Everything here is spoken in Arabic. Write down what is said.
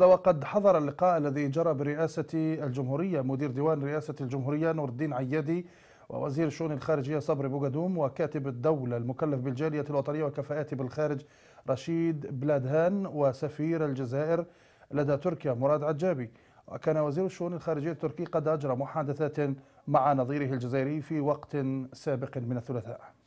وقد حضر اللقاء الذي جرى برئاسة الجمهورية مدير ديوان رئاسة الجمهورية نور الدين عيادي ووزير الشؤون الخارجية صبري بوغدوم وكاتب الدولة المكلف بالجالية الوطنية وكفاءات بالخارج رشيد بلادهان وسفير الجزائر لدى تركيا مراد عجابي وكان وزير الشؤون الخارجية التركي قد أجرى محادثات مع نظيره الجزائري في وقت سابق من الثلاثاء